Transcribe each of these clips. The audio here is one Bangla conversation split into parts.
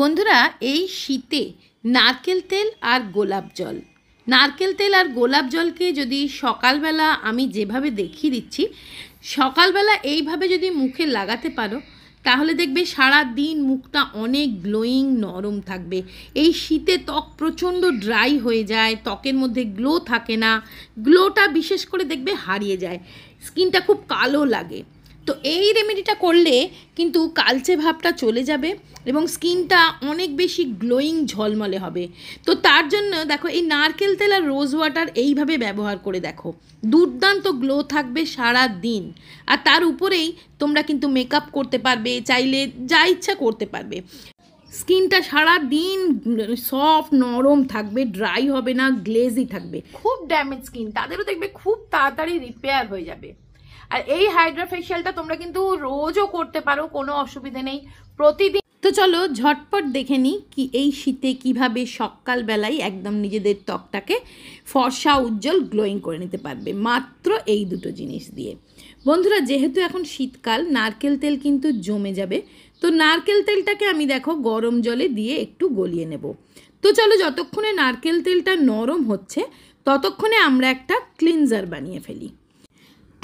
বন্ধুরা এই শীতে নারকেল তেল আর গোলাপ জল নারকেল তেল আর গোলাপ জলকে যদি সকালবেলা আমি যেভাবে দেখিয়ে দিচ্ছি সকালবেলা এইভাবে যদি মুখে লাগাতে পারো তাহলে দেখবে সারা দিন মুখটা অনেক গ্লোয়িং নরম থাকবে এই শীতে ত্বক প্রচণ্ড ড্রাই হয়ে যায় ত্বকের মধ্যে গ্লো থাকে না গ্লোটা বিশেষ করে দেখবে হারিয়ে যায় স্কিনটা খুব কালো লাগে তো এই রেমেডিটা করলে কিন্তু কালচে ভাবটা চলে যাবে এবং স্কিনটা অনেক বেশি গ্লোয়িং ঝলমলে হবে তো তার জন্য দেখো এই নারকেল তেল আর রোজ ওয়াটার এইভাবে ব্যবহার করে দেখো দুর্দান্ত গ্লো থাকবে সারা দিন আর তার উপরেই তোমরা কিন্তু মেকআপ করতে পারবে চাইলে যা ইচ্ছা করতে পারবে স্কিনটা সারা দিন সফট নরম থাকবে ড্রাই হবে না গ্লেজি থাকবে খুব ড্যামেজ স্কিন তাদেরও দেখবে খুব তাড়াতাড়ি রিপেয়ার হয়ে যাবে আর এই হাইড্রা ফেশিয়ালটা তোমরা কিন্তু রোজও করতে পারো কোনো অসুবিধে নেই প্রতিদিন তো চলো ঝটপট দেখে নিই কি এই শীতে কিভাবে সকালবেলায় একদম নিজেদের ত্বকটাকে ফর্সা উজ্জ্বল গ্লোয়িং করে নিতে পারবে মাত্র এই দুটো জিনিস দিয়ে বন্ধুরা যেহেতু এখন শীতকাল নারকেল তেল কিন্তু জমে যাবে তো নারকেল তেলটাকে আমি দেখো গরম জলে দিয়ে একটু গলিয়ে নেব তো চলো যতক্ষণে নারকেল তেলটা নরম হচ্ছে ততক্ষণে আমরা একটা ক্লিনজার বানিয়ে ফেলি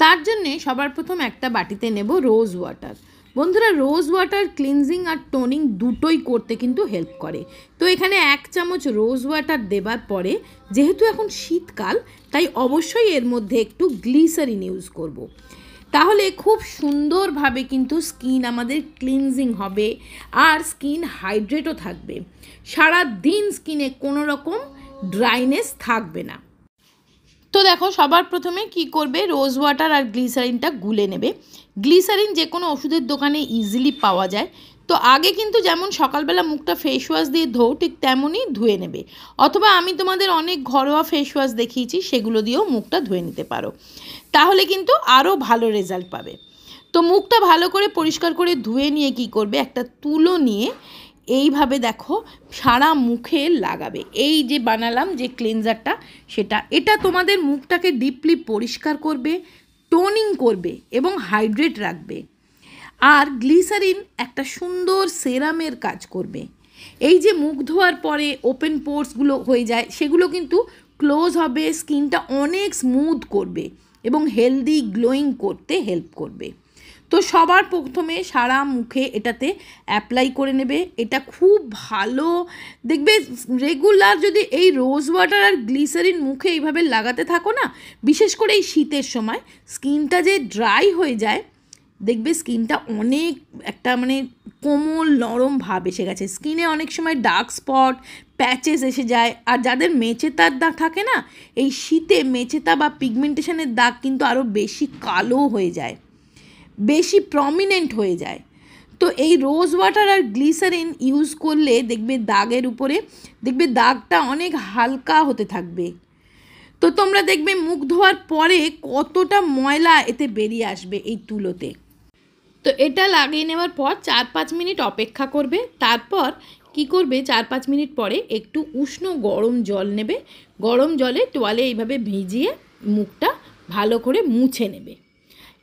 তার জন্যে সবার প্রথম একটা বাটিতে নেব রোজ ওয়াটার বন্ধুরা রোজ ওয়াটার ক্লিনজিং আর টোনিং দুটোই করতে কিন্তু হেল্প করে তো এখানে এক চামচ রোজ ওয়াটার দেবার পরে যেহেতু এখন শীতকাল তাই অবশ্যই এর মধ্যে একটু গ্লিসারিন ইউজ করব। তাহলে খুব সুন্দরভাবে কিন্তু স্কিন আমাদের ক্লিনজিং হবে আর স্কিন হাইড্রেটও থাকবে সারা দিন স্কিনে কোনো রকম ড্রাইনেস থাকবে না তো দেখো সবার প্রথমে কি করবে রোজ ওয়াটার আর গ্লিসারিনটা গুলে নেবে গ্লিসারিন যে কোনো ওষুধের দোকানে ইজিলি পাওয়া যায় তো আগে কিন্তু যেমন সকালবেলা মুখটা ফেস ওয়াশ দিয়ে ধোও ঠিক তেমনই ধুয়ে নেবে অথবা আমি তোমাদের অনেক ঘরোয়া ফেস ওয়াশ দেখিয়েছি সেগুলো দিয়েও মুখটা ধুয়ে নিতে পারো তাহলে কিন্তু আরও ভালো রেজাল্ট পাবে তো মুখটা ভালো করে পরিষ্কার করে ধুয়ে নিয়ে কি করবে একটা তুলো নিয়ে এইভাবে দেখো সারা মুখে লাগাবে এই যে বানালাম যে ক্লিনজারটা সেটা এটা তোমাদের মুখটাকে ডিপলি পরিষ্কার করবে টোনিং করবে এবং হাইড্রেট রাখবে আর গ্লিসারিন একটা সুন্দর সেরামের কাজ করবে এই যে মুখ ধোয়ার পরে ওপেন পোর্সগুলো হয়ে যায় সেগুলো কিন্তু ক্লোজ হবে স্কিনটা অনেক স্মুথ করবে এবং হেলদি গ্লোয়িং করতে হেল্প করবে তো সবার প্রথমে সারা মুখে এটাতে অ্যাপ্লাই করে নেবে এটা খুব ভালো দেখবে রেগুলার যদি এই রোজ ওয়াটার আর গ্লিসারিন মুখে এইভাবে লাগাতে থাকো না বিশেষ করে এই শীতের সময় স্কিনটা যে ড্রাই হয়ে যায় দেখবে স্কিনটা অনেক একটা মানে কোমল নরম ভাব এসে গেছে স্কিনে অনেক সময় ডার্ক স্পট প্যাচেস এসে যায় আর যাদের মেচেতার দাগ থাকে না এই শীতে মেচেতা বা পিগমেন্টেশনের দাগ কিন্তু আরও বেশি কালো হয়ে যায় বেশি প্রমিনেন্ট হয়ে যায় তো এই রোজ ওয়াটার আর গ্লিসারিন ইউজ করলে দেখবে দাগের উপরে দেখবে দাগটা অনেক হালকা হতে থাকবে তো তোমরা দেখবে মুখ ধোয়ার পরে কতটা ময়লা এতে বেরিয়ে আসবে এই তুলোতে তো এটা লাগিয়ে নেওয়ার পর চার পাঁচ মিনিট অপেক্ষা করবে তারপর কি করবে চার পাঁচ মিনিট পরে একটু উষ্ণ গরম জল নেবে গরম জলে টোয়ালে এইভাবে ভিজিয়ে মুখটা ভালো করে মুছে নেবে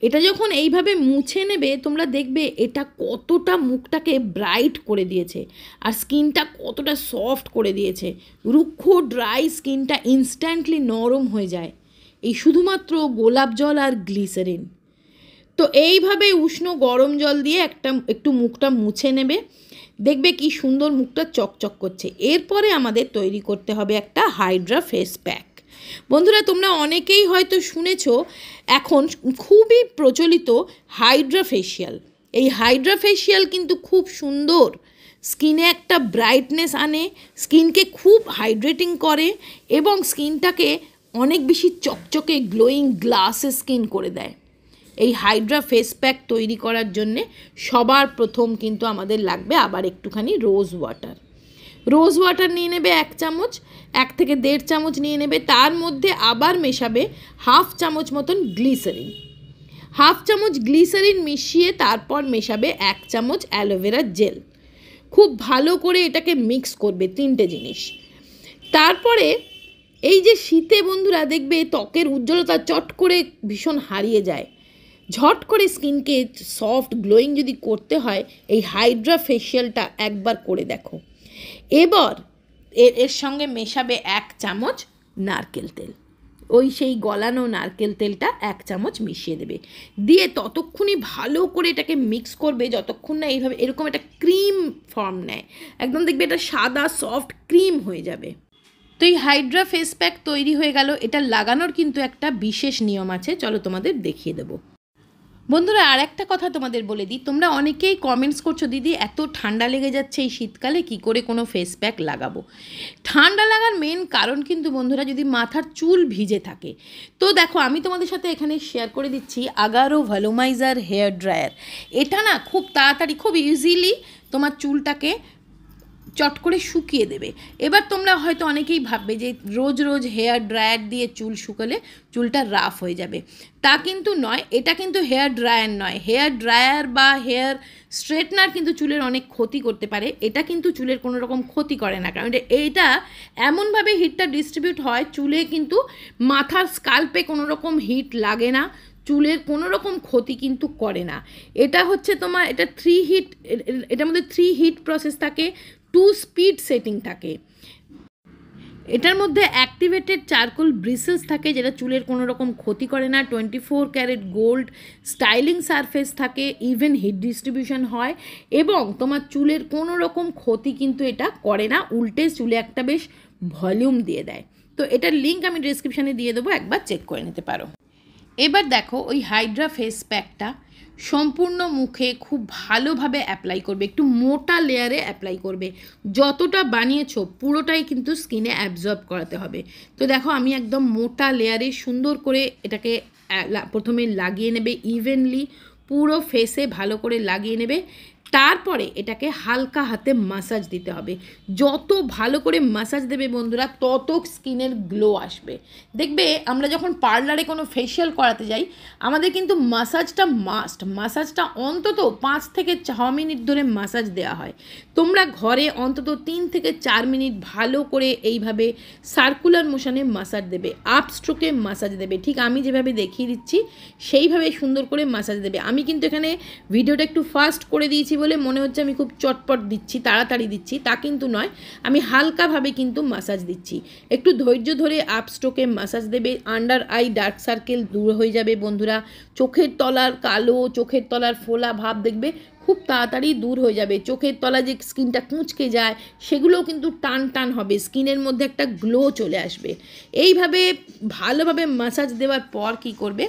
এটা যখন এইভাবে মুছে নেবে তোমরা দেখবে এটা কতটা মুখটাকে ব্রাইট করে দিয়েছে আর স্কিনটা কতটা সফট করে দিয়েছে রুক্ষ ড্রাই স্কিনটা ইনস্ট্যান্টলি নরম হয়ে যায় এই শুধুমাত্র গোলাপ জল আর গ্লিসারিন তো এইভাবে উষ্ণ গরম জল দিয়ে একটা একটু মুখটা মুছে নেবে দেখবে কি সুন্দর মুখটা চকচক করছে এরপরে আমাদের তৈরি করতে হবে একটা হাইড্রা ফেস প্যাক বন্ধুরা তোমরা অনেকেই হয়তো শুনেছ এখন খুবই প্রচলিত হাইড্রা এই হাইড্রা কিন্তু খুব সুন্দর স্কিনে একটা ব্রাইটনেস আনে স্কিনকে খুব হাইড্রেটিং করে এবং স্কিনটাকে অনেক বেশি চকচকে গ্লোয়িং গ্লাসে স্কিন করে দেয় এই হাইড্রা ফেস প্যাক তৈরি করার জন্যে সবার প্রথম কিন্তু আমাদের লাগবে আবার একটুখানি রোজ ওয়াটার রোজ ওয়াটার নিয়ে নেবে এক চামচ এক থেকে দেড় চামচ নিয়ে নেবে তার মধ্যে আবার মেশাবে হাফ চামচ মতন গ্লিসারিন হাফ চামচ গ্লিসারিন মিশিয়ে তারপর মেশাবে এক চামচ অ্যালোভেরার জেল খুব ভালো করে এটাকে মিক্স করবে তিনটে জিনিস তারপরে এই যে শীতে বন্ধুরা দেখবে ত্বকের উজ্জ্বলতা চট করে ভীষণ হারিয়ে যায় ঝট করে স্কিনকে সফট গ্লোয়িং যদি করতে হয় এই হাইড্রা ফেশিয়ালটা একবার করে দেখো এবার এর এর সঙ্গে মেশাবে এক চামচ নারকেল তেল ওই সেই গলানো নারকেল তেলটা এক চামচ মিশিয়ে দেবে দিয়ে ততক্ষণই ভালো করে এটাকে মিক্স করবে যতক্ষণ না এইভাবে এরকম একটা ক্রিম ফর্ম নেয় একদম দেখবে এটা সাদা সফট ক্রিম হয়ে যাবে তো এই হাইড্রা ফেস প্যাক তৈরি হয়ে গেল এটা লাগানোর কিন্তু একটা বিশেষ নিয়ম আছে চলো তোমাদের দেখিয়ে দেবো বন্ধুরা আর একটা কথা তোমাদের বলে দিই তোমরা অনেকেই কমেন্টস করছো দিদি এত ঠান্ডা লেগে যাচ্ছে এই শীতকালে কি করে কোনো ফেস প্যাক লাগাবো ঠান্ডা লাগার মেন কারণ কিন্তু বন্ধুরা যদি মাথার চুল ভিজে থাকে তো দেখো আমি তোমাদের সাথে এখানে শেয়ার করে দিচ্ছি আগারো ভ্যালোমাইজার হেয়ার ড্রায়ার এটা না খুব তাড়াতাড়ি খুব ইজিলি তোমার চুলটাকে চট করে শুকিয়ে দেবে এবার তোমরা হয়তো অনেকেই ভাববে যে রোজ রোজ হেয়ার ড্রায়ার দিয়ে চুল শুকালে চুলটা রাফ হয়ে যাবে তা কিন্তু নয় এটা কিন্তু হেয়ার ড্রায়ার নয় হেয়ার ড্রায়ার বা হেয়ার স্ট্রেটনার কিন্তু চুলের অনেক ক্ষতি করতে পারে এটা কিন্তু চুলের কোনো রকম ক্ষতি করে না কারণ এইটা এমনভাবে হিটটা ডিস্ট্রিবিউট হয় চুলে কিন্তু মাথার স্কাল্পে কোনো রকম হিট লাগে না চুলের কোনো রকম ক্ষতি কিন্তু করে না এটা হচ্ছে তোমার এটা থ্রি হিট এটার মধ্যে থ্রি হিট প্রসেস থাকে টু স্পিড সেটিং থাকে এটার মধ্যে অ্যাক্টিভেটেড চারকোল ব্রিসেস থাকে যেটা চুলের কোনো রকম ক্ষতি করে না twenty four carat gold styling surface থাকে ইভেন হিট ডিস্ট্রিবিউশন হয় এবং তোমার চুলের কোনো রকম ক্ষতি কিন্তু এটা করে না উল্টে চুলে একটা বেশ ভলিউম দিয়ে দেয় তো এটার লিঙ্ক আমি ডিসক্রিপশানে দিয়ে দেবো একবার চেক করে নিতে পারো এবার দেখো ওই হাইড্রা ফেস প্যাকটা সম্পূর্ণ মুখে খুব ভালোভাবে অ্যাপ্লাই করবে একটু মোটা লেয়ারে অ্যাপ্লাই করবে যতটা বানিয়েছো পুরোটাই কিন্তু স্কিনে অ্যাবজর্ব করাতে হবে তো দেখো আমি একদম মোটা লেয়ারে সুন্দর করে এটাকে প্রথমে লাগিয়ে নেবে ইভেনলি পুরো ফেসে ভালো করে লাগিয়ে নেবে তারপরে এটাকে হালকা হাতে মাসাজ দিতে হবে যত ভালো করে মাসাজ দেবে বন্ধুরা তত স্কিনের গ্লো আসবে দেখবে আমরা যখন পার্লারে কোনো ফেশিয়াল করাতে যাই আমাদের কিন্তু মাসাজটা মাস্ট মাসাজটা অন্তত পাঁচ থেকে ছ মিনিট ধরে মাসাজ দেওয়া হয় তোমরা ঘরে অন্তত তিন থেকে চার মিনিট ভালো করে এইভাবে সার্কুলার মোশনে মাসাজ দেবে আপস্ট্রোকে মাসাজ দেবে ঠিক আমি যেভাবে দেখিয়ে দিচ্ছি সেইভাবে সুন্দর করে মাসাজ দেবে আমি কিন্তু এখানে ভিডিওটা একটু ফাস্ট করে দিয়েছি বলে মনে হচ্ছে আমি খুব চটপট দিচ্ছি তাড়াতাড়ি দিচ্ছি তা কিন্তু নয় আমি হালকাভাবে কিন্তু মাসাজ দিচ্ছি একটু ধৈর্য ধরে আপ স্ট্রোকে মাসাজ দেবে আন্ডার আই ডার্ক সার্কেল দূর হয়ে যাবে বন্ধুরা চোখের তলার কালো চোখের তলার ফোলা ভাব দেখবে খুব তাড়াতাড়ি দূর হয়ে যাবে চোখের তলা যে স্কিনটা কুঁচকে যায় সেগুলোও কিন্তু টান টান হবে স্কিনের মধ্যে একটা গ্লো চলে আসবে এইভাবে ভালোভাবে মাসাজ দেওয়ার পর কি করবে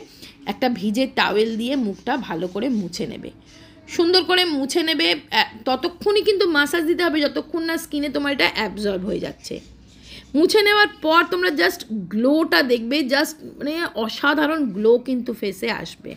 একটা ভিজে টাওয়েল দিয়ে মুখটা ভালো করে মুছে নেবে সুন্দর করে মুছে নেবে ততক্ষণই কিন্তু মাসাজ দিতে হবে যতক্ষণ না স্কিনে তোমার এটা অ্যাবজর্ব হয়ে যাচ্ছে মুছে নেওয়ার পর তোমরা জাস্ট গ্লোটা দেখবে জাস্ট মানে অসাধারণ গ্লো কিন্তু ফেসে আসবে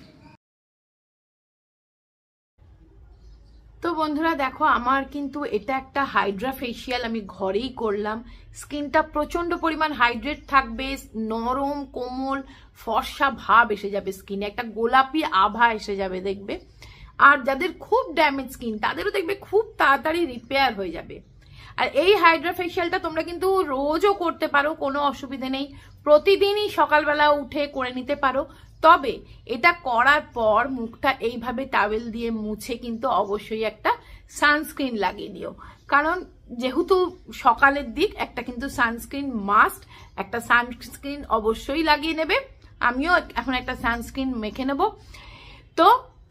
তো বন্ধুরা দেখো আমার কিন্তু এটা একটা হাইড্রা ফেসিয়াল আমি ঘরেই করলাম স্কিনটা প্রচণ্ড পরিমাণ হাইড্রেট থাকবে নরম কোমল ফর্সা ভাব এসে যাবে স্কিনে একটা গোলাপি আভা এসে যাবে দেখবে আর যাদের খুব ড্যামেজ স্কিন তাদেরও দেখবে খুব তাড়াতাড়ি রিপেয়ার হয়ে যাবে আর এই হাইড্রা ফেশিয়ালটা তোমরা কিন্তু রোজও করতে পারো কোনো অসুবিধে নেই প্রতিদিনই সকালবেলা উঠে করে নিতে পারো তবে এটা করার পর মুখটা এইভাবে টাওয়েল দিয়ে মুছে কিন্তু অবশ্যই একটা সানস্ক্রিন লাগিয়ে নিও কারণ যেহেতু সকালের দিক একটা কিন্তু সানস্ক্রিন মাস্ট একটা সানস্ক্রিন অবশ্যই লাগিয়ে নেবে আমিও এখন একটা সানস্ক্রিন মেখে নেব তো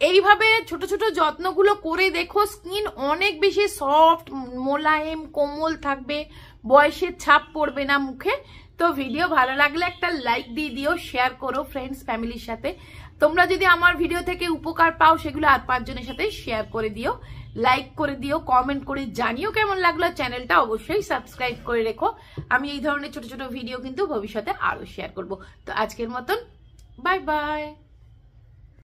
এইভাবে ছোট ছোট যত্নগুলো করে দেখো স্কিন অনেক বেশি সফট মোলায়েম কোমল থাকবে বয়সের ছাপ পড়বে না মুখে তো ভিডিও ভালো লাগলে একটা লাইক দিয়ে দিও শেয়ার করো ফ্রেন্ডস ফ্যামিলির সাথে তোমরা যদি আমার ভিডিও থেকে উপকার পাও সেগুলো আর পাঁচজনের সাথে শেয়ার করে দিও লাইক করে দিও কমেন্ট করে জানিও কেমন লাগলো চ্যানেলটা অবশ্যই সাবস্ক্রাইব করে রেখো আমি এই ধরনের ছোট ছোট ভিডিও কিন্তু ভবিষ্যতে আরও শেয়ার করব তো আজকের মতন বাই বাই